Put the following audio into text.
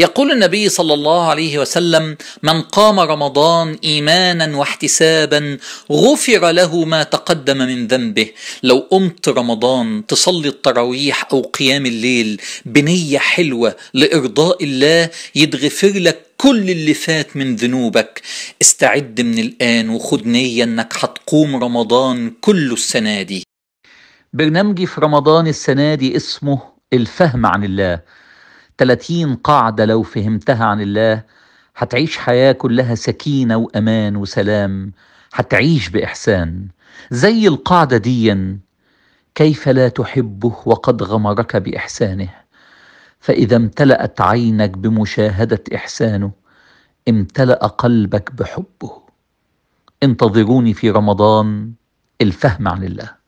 يقول النبي صلى الله عليه وسلم من قام رمضان ايمانا واحتسابا غفر له ما تقدم من ذنبه لو قمت رمضان تصلي التراويح او قيام الليل بنيه حلوه لارضاء الله يتغفر لك كل اللي فات من ذنوبك استعد من الآن وخد نية انك هتقوم رمضان كله السنة دي برنامجي في رمضان السنة دي اسمه الفهم عن الله 30 قاعدة لو فهمتها عن الله هتعيش حياة كلها سكينة وأمان وسلام هتعيش بإحسان زي القاعدة دي كيف لا تحبه وقد غمرك بإحسانه فإذا امتلأت عينك بمشاهدة إحسانه امتلأ قلبك بحبه انتظروني في رمضان الفهم عن الله